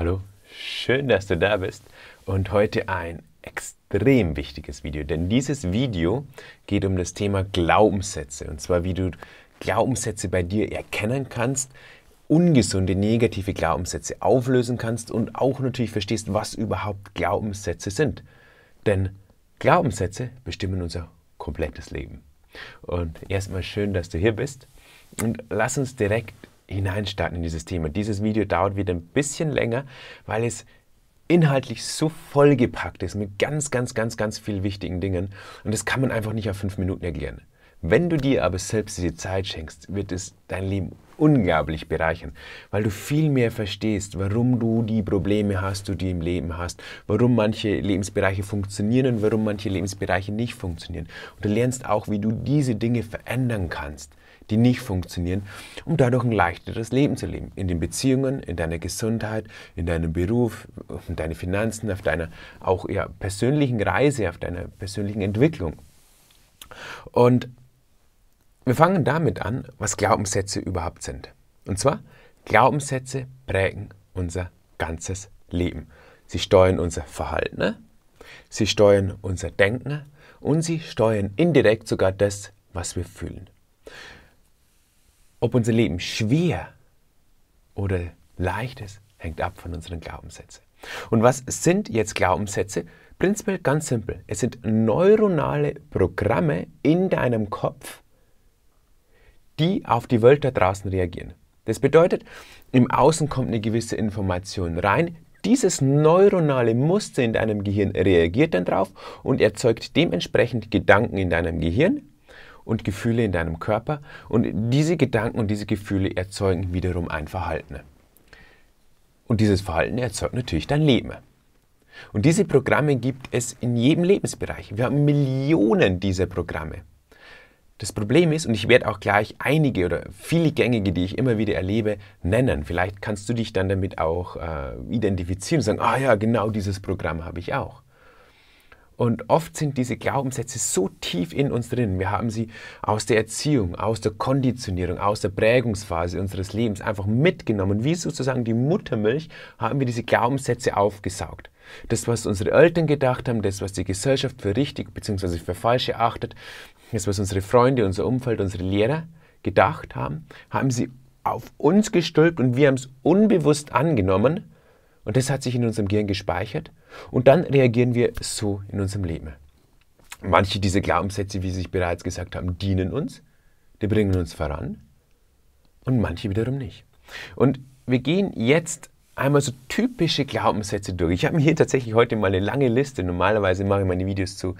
Hallo, schön, dass du da bist und heute ein extrem wichtiges Video, denn dieses Video geht um das Thema Glaubenssätze und zwar wie du Glaubenssätze bei dir erkennen kannst, ungesunde negative Glaubenssätze auflösen kannst und auch natürlich verstehst, was überhaupt Glaubenssätze sind. Denn Glaubenssätze bestimmen unser komplettes Leben. Und erstmal schön, dass du hier bist und lass uns direkt hineinstarten in dieses Thema. Dieses Video dauert wieder ein bisschen länger, weil es inhaltlich so vollgepackt ist mit ganz, ganz, ganz, ganz vielen wichtigen Dingen. Und das kann man einfach nicht auf fünf Minuten erklären. Wenn du dir aber selbst diese Zeit schenkst, wird es dein Leben unglaublich bereichern, weil du viel mehr verstehst, warum du die Probleme hast, die du im Leben hast, warum manche Lebensbereiche funktionieren und warum manche Lebensbereiche nicht funktionieren. Und du lernst auch, wie du diese Dinge verändern kannst die nicht funktionieren, um dadurch ein leichteres Leben zu leben. In den Beziehungen, in deiner Gesundheit, in deinem Beruf, in deinen Finanzen, auf deiner auch eher persönlichen Reise, auf deiner persönlichen Entwicklung. Und wir fangen damit an, was Glaubenssätze überhaupt sind. Und zwar, Glaubenssätze prägen unser ganzes Leben. Sie steuern unser Verhalten, ne? sie steuern unser Denken und sie steuern indirekt sogar das, was wir fühlen. Ob unser Leben schwer oder leicht ist, hängt ab von unseren Glaubenssätzen. Und was sind jetzt Glaubenssätze? Prinzipiell ganz simpel. Es sind neuronale Programme in deinem Kopf, die auf die Welt da draußen reagieren. Das bedeutet, im Außen kommt eine gewisse Information rein. Dieses neuronale Muster in deinem Gehirn reagiert dann drauf und erzeugt dementsprechend Gedanken in deinem Gehirn, und Gefühle in deinem Körper und diese Gedanken und diese Gefühle erzeugen wiederum ein Verhalten. Und dieses Verhalten erzeugt natürlich dein Leben. Und diese Programme gibt es in jedem Lebensbereich. Wir haben Millionen dieser Programme. Das Problem ist, und ich werde auch gleich einige oder viele gängige, die ich immer wieder erlebe, nennen. Vielleicht kannst du dich dann damit auch äh, identifizieren und sagen, ah ja, genau dieses Programm habe ich auch. Und oft sind diese Glaubenssätze so tief in uns drin. Wir haben sie aus der Erziehung, aus der Konditionierung, aus der Prägungsphase unseres Lebens einfach mitgenommen. Wie sozusagen die Muttermilch haben wir diese Glaubenssätze aufgesaugt. Das, was unsere Eltern gedacht haben, das, was die Gesellschaft für richtig bzw. für falsch erachtet, das, was unsere Freunde, unser Umfeld, unsere Lehrer gedacht haben, haben sie auf uns gestülpt und wir haben es unbewusst angenommen und das hat sich in unserem Gehirn gespeichert. Und dann reagieren wir so in unserem Leben. Manche dieser Glaubenssätze, wie Sie sich bereits gesagt haben, dienen uns, die bringen uns voran und manche wiederum nicht. Und wir gehen jetzt einmal so typische Glaubenssätze durch. Ich habe mir hier tatsächlich heute mal eine lange Liste. Normalerweise mache ich meine Videos zu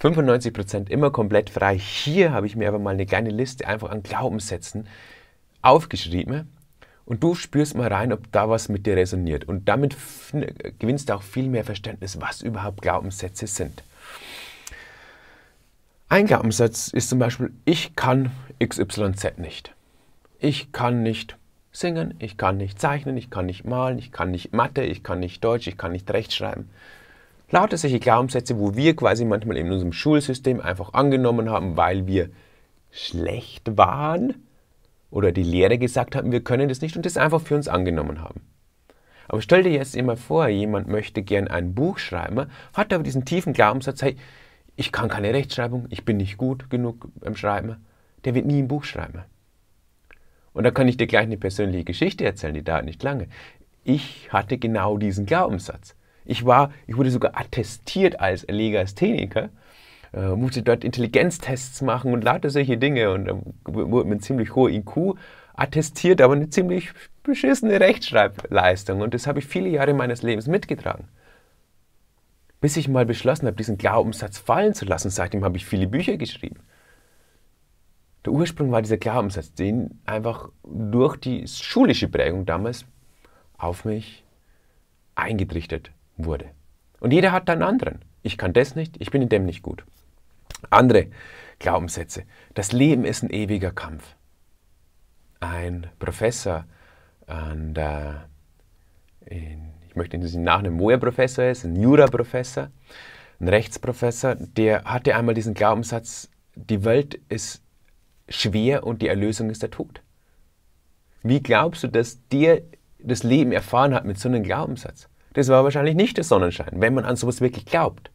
95% immer komplett frei. Hier habe ich mir aber mal eine kleine Liste einfach an Glaubenssätzen aufgeschrieben, und du spürst mal rein, ob da was mit dir resoniert. Und damit gewinnst du auch viel mehr Verständnis, was überhaupt Glaubenssätze sind. Ein Glaubenssatz ist zum Beispiel, ich kann XYZ nicht. Ich kann nicht singen, ich kann nicht zeichnen, ich kann nicht malen, ich kann nicht Mathe, ich kann nicht Deutsch, ich kann nicht Rechtschreiben. Lauter solche Glaubenssätze, wo wir quasi manchmal in unserem Schulsystem einfach angenommen haben, weil wir schlecht waren oder die Lehre gesagt haben, wir können das nicht und das einfach für uns angenommen haben. Aber stell dir jetzt immer vor, jemand möchte gern ein Buch schreiben, hat aber diesen tiefen Glaubenssatz, hey, ich kann keine Rechtschreibung, ich bin nicht gut genug beim Schreiben, der wird nie ein Buch schreiben. Und da kann ich dir gleich eine persönliche Geschichte erzählen, die dauert nicht lange. Ich hatte genau diesen Glaubenssatz. Ich war, ich wurde sogar attestiert als Legastheniker, äh, musste dort Intelligenztests machen und lauter solche Dinge. Und dann wurde man ziemlich hohe IQ attestiert, aber eine ziemlich beschissene Rechtschreibleistung. Und das habe ich viele Jahre meines Lebens mitgetragen. Bis ich mal beschlossen habe, diesen Glaubenssatz fallen zu lassen. Seitdem habe ich viele Bücher geschrieben. Der Ursprung war dieser Glaubenssatz, den einfach durch die schulische Prägung damals auf mich eingetrichtert wurde. Und jeder hat einen anderen. Ich kann das nicht, ich bin in dem nicht gut. Andere Glaubenssätze. Das Leben ist ein ewiger Kampf. Ein Professor an äh, der, in, ich möchte ihn nicht nachnehmen, Moja-Professor ist, ein Jura-Professor, ein Rechtsprofessor, der hatte einmal diesen Glaubenssatz, die Welt ist schwer und die Erlösung ist der Tod. Wie glaubst du, dass dir das Leben erfahren hat mit so einem Glaubenssatz? Das war wahrscheinlich nicht der Sonnenschein, wenn man an sowas wirklich glaubt.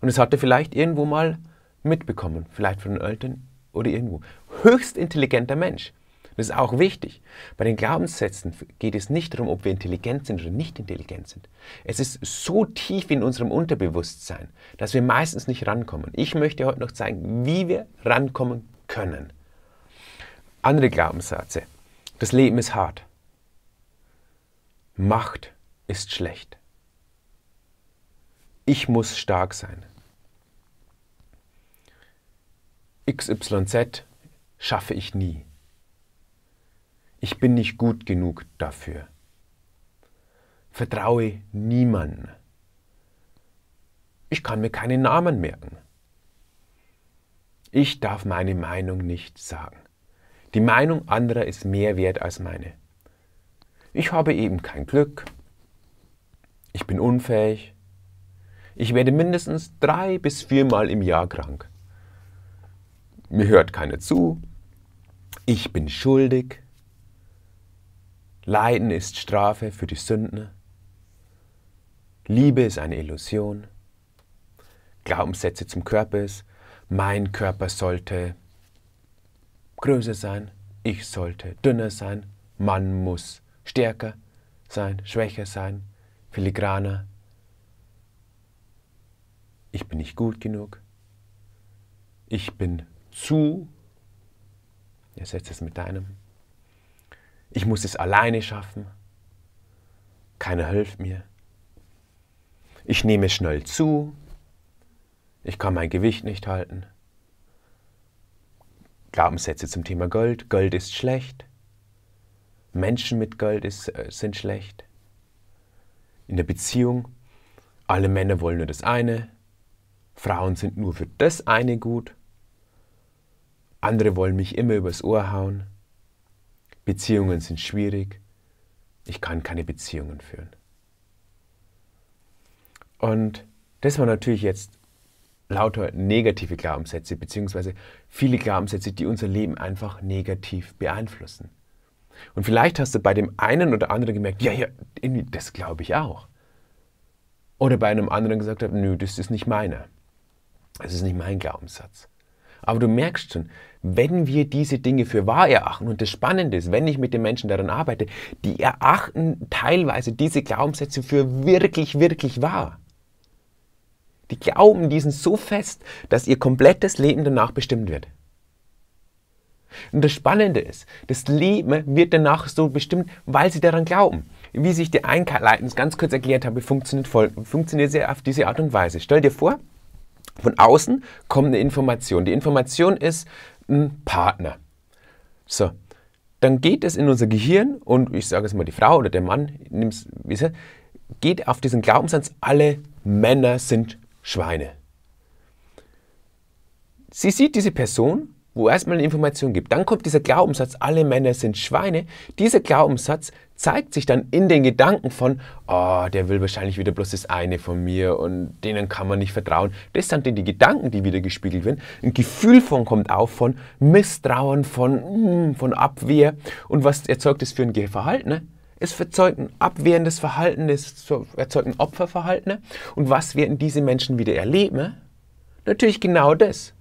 Und es hatte vielleicht irgendwo mal mitbekommen, vielleicht von den Eltern oder irgendwo. Höchst intelligenter Mensch. Das ist auch wichtig. Bei den Glaubenssätzen geht es nicht darum, ob wir intelligent sind oder nicht intelligent sind. Es ist so tief in unserem Unterbewusstsein, dass wir meistens nicht rankommen. Ich möchte heute noch zeigen, wie wir rankommen können. Andere Glaubenssätze. Das Leben ist hart. Macht ist schlecht. Ich muss stark sein. XYZ schaffe ich nie. Ich bin nicht gut genug dafür. Vertraue niemandem. Ich kann mir keine Namen merken. Ich darf meine Meinung nicht sagen. Die Meinung anderer ist mehr wert als meine. Ich habe eben kein Glück. Ich bin unfähig. Ich werde mindestens drei bis viermal im Jahr krank mir hört keiner zu, ich bin schuldig, Leiden ist Strafe für die Sünden, Liebe ist eine Illusion, Glaubenssätze zum Körper ist, mein Körper sollte größer sein, ich sollte dünner sein, man muss stärker sein, schwächer sein, filigraner. Ich bin nicht gut genug. Ich bin zu, ersetzt es mit deinem, ich muss es alleine schaffen, keiner hilft mir, ich nehme schnell zu, ich kann mein Gewicht nicht halten. Glaubenssätze zum Thema Gold, Gold ist schlecht, Menschen mit Gold ist, äh, sind schlecht. In der Beziehung, alle Männer wollen nur das eine, Frauen sind nur für das eine gut. Andere wollen mich immer übers Ohr hauen. Beziehungen sind schwierig. Ich kann keine Beziehungen führen. Und das waren natürlich jetzt lauter negative Glaubenssätze, beziehungsweise viele Glaubenssätze, die unser Leben einfach negativ beeinflussen. Und vielleicht hast du bei dem einen oder anderen gemerkt, ja, ja, das glaube ich auch. Oder bei einem anderen gesagt, nö, das ist nicht meiner. Das ist nicht mein Glaubenssatz. Aber du merkst schon, wenn wir diese Dinge für wahr erachten, und das Spannende ist, wenn ich mit den Menschen daran arbeite, die erachten teilweise diese Glaubenssätze für wirklich, wirklich wahr. Die glauben diesen so fest, dass ihr komplettes Leben danach bestimmt wird. Und das Spannende ist, das Leben wird danach so bestimmt, weil sie daran glauben. Wie sich der Einleitens ganz kurz erklärt habe, funktioniert, voll, funktioniert sie auf diese Art und Weise. Stell dir vor, von außen kommt eine Information. Die Information ist ein Partner. So, dann geht es in unser Gehirn und ich sage es mal, die Frau oder der Mann nimm's, geht auf diesen Glaubenssatz, alle Männer sind Schweine. Sie sieht diese Person wo erstmal eine Information gibt. Dann kommt dieser Glaubenssatz, alle Männer sind Schweine. Dieser Glaubenssatz zeigt sich dann in den Gedanken von, oh, der will wahrscheinlich wieder bloß das eine von mir und denen kann man nicht vertrauen. Das sind dann die Gedanken, die wieder gespiegelt werden. Ein Gefühl von kommt auf, von Misstrauen, von, hm, von Abwehr. Und was erzeugt das für ein Verhalten? Ne? Es erzeugt ein abwehrendes Verhalten, es erzeugt ein Opferverhalten. Und was werden diese Menschen wieder erleben? Natürlich genau das.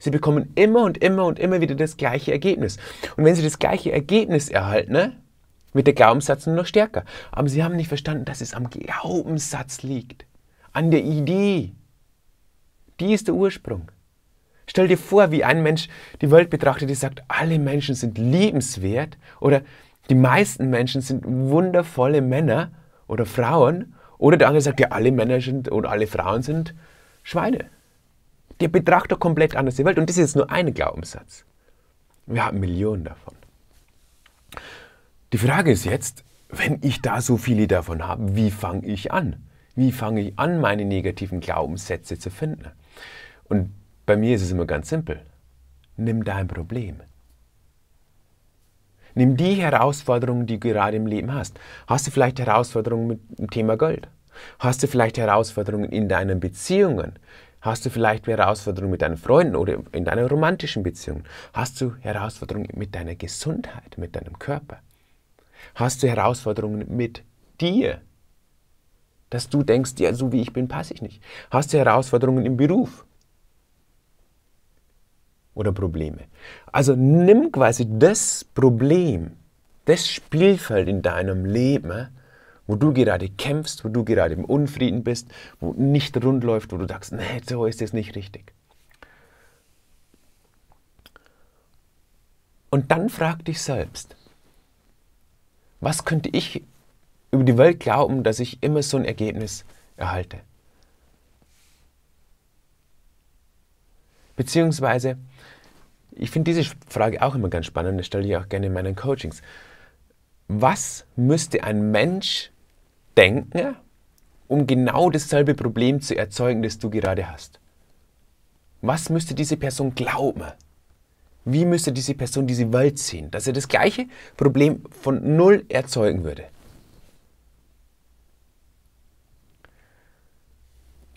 Sie bekommen immer und immer und immer wieder das gleiche Ergebnis. Und wenn Sie das gleiche Ergebnis erhalten, ne, wird der Glaubenssatz nur noch stärker. Aber Sie haben nicht verstanden, dass es am Glaubenssatz liegt, an der Idee. Die ist der Ursprung. Stell dir vor, wie ein Mensch die Welt betrachtet, die sagt, alle Menschen sind liebenswert oder die meisten Menschen sind wundervolle Männer oder Frauen. Oder der andere sagt, ja, alle Männer sind und alle Frauen sind Schweine der betrachtet komplett anders die Welt. Und das ist jetzt nur ein Glaubenssatz. Wir haben Millionen davon. Die Frage ist jetzt, wenn ich da so viele davon habe, wie fange ich an? Wie fange ich an, meine negativen Glaubenssätze zu finden? Und bei mir ist es immer ganz simpel. Nimm dein Problem. Nimm die Herausforderungen, die du gerade im Leben hast. Hast du vielleicht Herausforderungen mit dem Thema Geld? Hast du vielleicht Herausforderungen in deinen Beziehungen? Hast du vielleicht Herausforderungen mit deinen Freunden oder in deiner romantischen Beziehung? Hast du Herausforderungen mit deiner Gesundheit, mit deinem Körper? Hast du Herausforderungen mit dir? Dass du denkst, ja, so wie ich bin, passe ich nicht. Hast du Herausforderungen im Beruf? Oder Probleme? Also nimm quasi das Problem, das Spielfeld in deinem Leben wo du gerade kämpfst, wo du gerade im Unfrieden bist, wo nicht rund läuft, wo du sagst, nee, so ist es nicht richtig. Und dann frag dich selbst, was könnte ich über die Welt glauben, dass ich immer so ein Ergebnis erhalte? Beziehungsweise, ich finde diese Frage auch immer ganz spannend, das stelle ich auch gerne in meinen Coachings. Was müsste ein Mensch denken, um genau dasselbe Problem zu erzeugen, das du gerade hast? Was müsste diese Person glauben? Wie müsste diese Person diese Welt sehen, dass er das gleiche Problem von null erzeugen würde?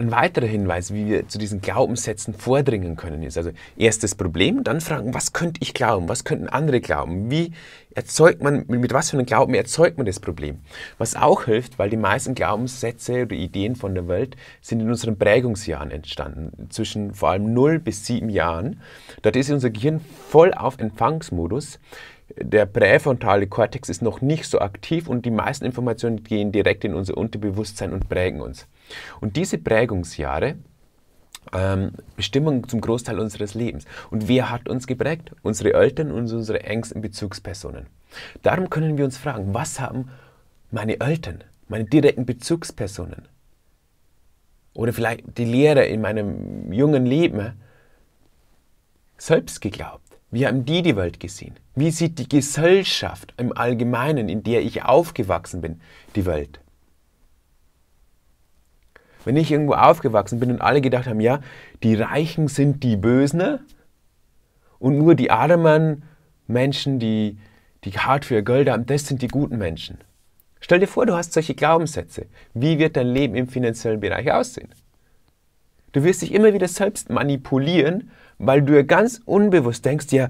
Ein weiterer Hinweis, wie wir zu diesen Glaubenssätzen vordringen können, ist also erst das Problem, dann fragen, was könnte ich glauben, was könnten andere glauben, wie erzeugt man, mit was für einem Glauben erzeugt man das Problem. Was auch hilft, weil die meisten Glaubenssätze oder Ideen von der Welt sind in unseren Prägungsjahren entstanden, zwischen vor allem 0 bis 7 Jahren. Dort ist unser Gehirn voll auf Empfangsmodus der präfrontale Kortex ist noch nicht so aktiv und die meisten Informationen gehen direkt in unser Unterbewusstsein und prägen uns. Und diese Prägungsjahre ähm, bestimmen zum Großteil unseres Lebens. Und wer hat uns geprägt? Unsere Eltern und unsere engsten Bezugspersonen. Darum können wir uns fragen, was haben meine Eltern, meine direkten Bezugspersonen oder vielleicht die Lehrer in meinem jungen Leben selbst geglaubt? Wie haben die die Welt gesehen? Wie sieht die Gesellschaft im Allgemeinen, in der ich aufgewachsen bin, die Welt? Wenn ich irgendwo aufgewachsen bin und alle gedacht haben, ja, die Reichen sind die Bösen ne? und nur die armen Menschen, die, die hart für ihr Geld haben, das sind die guten Menschen. Stell dir vor, du hast solche Glaubenssätze. Wie wird dein Leben im finanziellen Bereich aussehen? Du wirst dich immer wieder selbst manipulieren, weil du ja ganz unbewusst denkst, ja,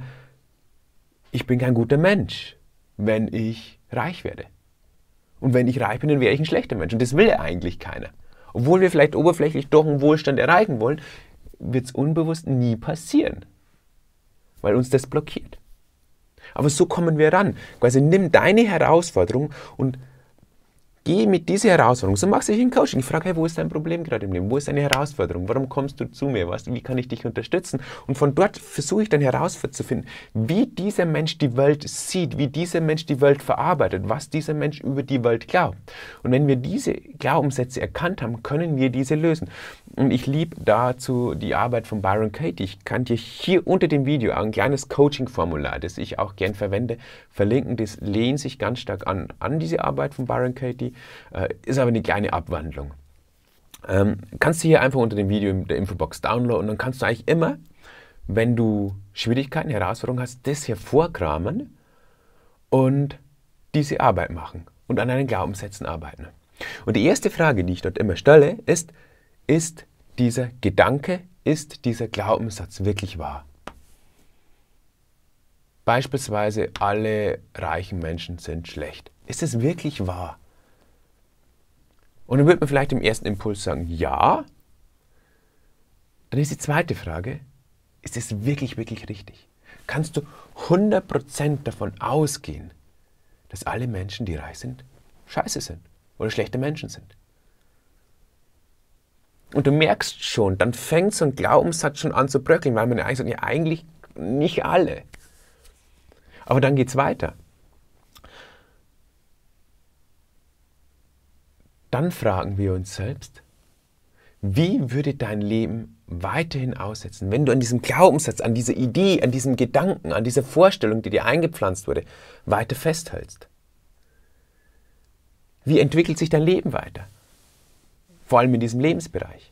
ich bin kein guter Mensch, wenn ich reich werde. Und wenn ich reich bin, dann wäre ich ein schlechter Mensch. Und das will ja eigentlich keiner obwohl wir vielleicht oberflächlich doch einen Wohlstand erreichen wollen, wird es unbewusst nie passieren, weil uns das blockiert. Aber so kommen wir ran. Quasi nimm deine Herausforderung und Geh mit dieser Herausforderung. So machst du dich im Coaching. Ich frage, hey, wo ist dein Problem gerade im Leben? Wo ist deine Herausforderung? Warum kommst du zu mir? Was, wie kann ich dich unterstützen? Und von dort versuche ich dann herauszufinden, wie dieser Mensch die Welt sieht, wie dieser Mensch die Welt verarbeitet, was dieser Mensch über die Welt glaubt. Und wenn wir diese Glaubenssätze erkannt haben, können wir diese lösen. Und ich liebe dazu die Arbeit von Byron Katie. Ich kann dir hier unter dem Video ein kleines Coaching-Formular, das ich auch gern verwende, verlinken. Das lehnt sich ganz stark an, an diese Arbeit von Byron Katie. Strategie, äh, ist aber eine kleine Abwandlung. Ähm, kannst du hier einfach unter dem Video in der Infobox downloaden und dann kannst du eigentlich immer, wenn du Schwierigkeiten, Herausforderungen hast, das hervorkramen und diese Arbeit machen und an deinen Glaubenssätzen arbeiten. Und die erste Frage, die ich dort immer stelle, ist, ist dieser Gedanke, ist dieser Glaubenssatz wirklich wahr? Beispielsweise, alle reichen Menschen sind schlecht. Ist es wirklich wahr? Und dann wird man vielleicht im ersten Impuls sagen, ja. Dann ist die zweite Frage, ist es wirklich, wirklich richtig? Kannst du 100% davon ausgehen, dass alle Menschen, die reich sind, scheiße sind oder schlechte Menschen sind? Und du merkst schon, dann fängt so ein Glaubenssatz schon an zu bröckeln, weil man eigentlich sagt, ja eigentlich nicht alle. Aber dann geht es weiter. dann fragen wir uns selbst, wie würde dein Leben weiterhin aussetzen, wenn du an diesem Glaubenssatz, an dieser Idee, an diesem Gedanken, an dieser Vorstellung, die dir eingepflanzt wurde, weiter festhältst? Wie entwickelt sich dein Leben weiter? Vor allem in diesem Lebensbereich.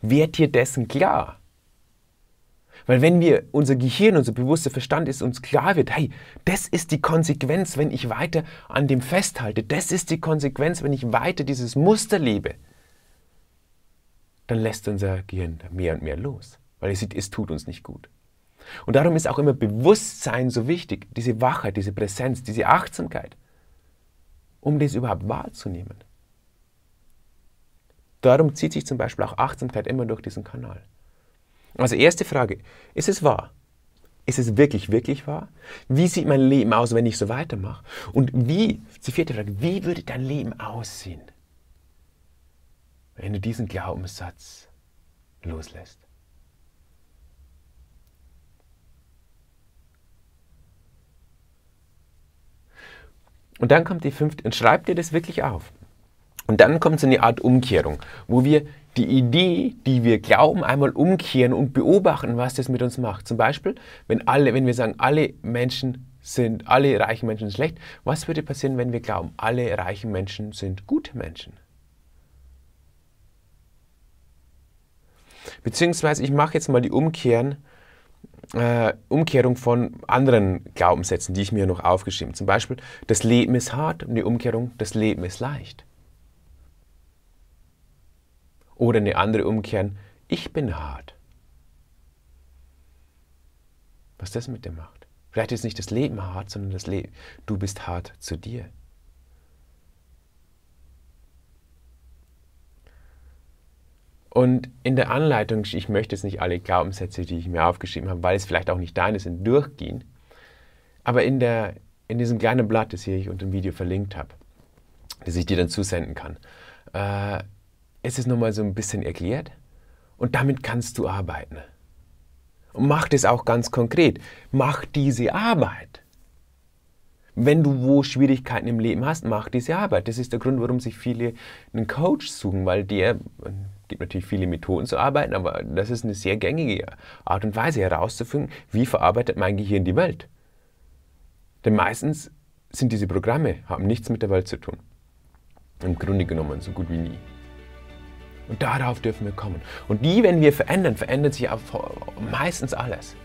Werd dir dessen klar. Weil wenn wir, unser Gehirn, unser bewusster Verstand ist uns klar wird, hey, das ist die Konsequenz, wenn ich weiter an dem festhalte, das ist die Konsequenz, wenn ich weiter dieses Muster lebe, dann lässt unser Gehirn mehr und mehr los, weil es es tut uns nicht gut. Und darum ist auch immer Bewusstsein so wichtig, diese Wachheit, diese Präsenz, diese Achtsamkeit, um das überhaupt wahrzunehmen. Darum zieht sich zum Beispiel auch Achtsamkeit immer durch diesen Kanal. Also erste Frage, ist es wahr? Ist es wirklich, wirklich wahr? Wie sieht mein Leben aus, wenn ich so weitermache? Und wie, die vierte Frage, wie würde dein Leben aussehen, wenn du diesen Glaubenssatz loslässt? Und dann kommt die fünfte, und schreib dir das wirklich auf. Und dann kommt so eine Art Umkehrung, wo wir die Idee, die wir glauben, einmal umkehren und beobachten, was das mit uns macht. Zum Beispiel, wenn, alle, wenn wir sagen, alle Menschen sind, alle reichen Menschen sind schlecht, was würde passieren, wenn wir glauben, alle reichen Menschen sind gute Menschen? Beziehungsweise, ich mache jetzt mal die Umkehren, äh, Umkehrung von anderen Glaubenssätzen, die ich mir noch aufgeschrieben habe. Zum Beispiel, das Leben ist hart und die Umkehrung, das Leben ist leicht. Oder eine andere umkehren, ich bin hart. Was das mit dir macht. Vielleicht ist nicht das Leben hart, sondern das Leben. Du bist hart zu dir. Und in der Anleitung, ich möchte jetzt nicht alle Glaubenssätze, die ich mir aufgeschrieben habe, weil es vielleicht auch nicht deine sind, durchgehen. Aber in, der, in diesem kleinen Blatt, das hier ich unter dem Video verlinkt habe, das ich dir dann zusenden kann, äh, es ist nochmal so ein bisschen erklärt und damit kannst du arbeiten. Und mach das auch ganz konkret. Mach diese Arbeit. Wenn du wo Schwierigkeiten im Leben hast, mach diese Arbeit. Das ist der Grund, warum sich viele einen Coach suchen, weil der, es gibt natürlich viele Methoden zu arbeiten, aber das ist eine sehr gängige Art und Weise herauszufinden, wie verarbeitet mein Gehirn die Welt. Denn meistens sind diese Programme, haben nichts mit der Welt zu tun. Im Grunde genommen so gut wie nie. Und darauf dürfen wir kommen. Und die, wenn wir verändern, verändert sich meistens alles.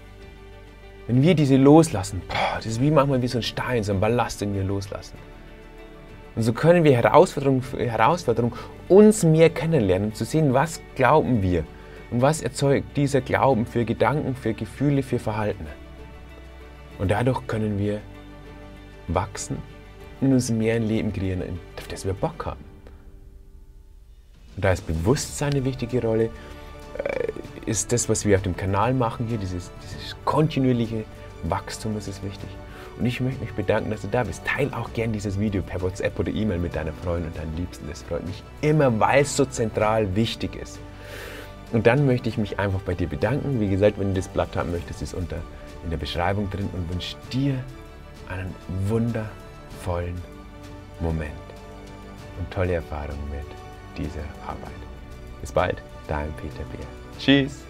Wenn wir diese loslassen, boah, das ist wie manchmal wie so ein Stein, so ein Ballast, den wir loslassen. Und so können wir Herausforderungen für Herausforderung uns mehr kennenlernen, um zu sehen, was glauben wir und was erzeugt dieser Glauben für Gedanken, für Gefühle, für Verhalten. Und dadurch können wir wachsen und uns mehr ein Leben kreieren, auf das wir Bock haben. Und da ist Bewusstsein eine wichtige Rolle. Äh, ist das, was wir auf dem Kanal machen hier, dieses, dieses kontinuierliche Wachstum, ist es wichtig. Und ich möchte mich bedanken, dass du da bist. Teil auch gern dieses Video per WhatsApp oder E-Mail mit deiner Freundin und deinen Liebsten. Das freut mich immer, weil es so zentral wichtig ist. Und dann möchte ich mich einfach bei dir bedanken. Wie gesagt, wenn du das Blatt haben möchtest, ist unter in der Beschreibung drin und wünsche dir einen wundervollen Moment und tolle Erfahrungen mit diese Arbeit. Bis bald, dein Peter Bär. Tschüss!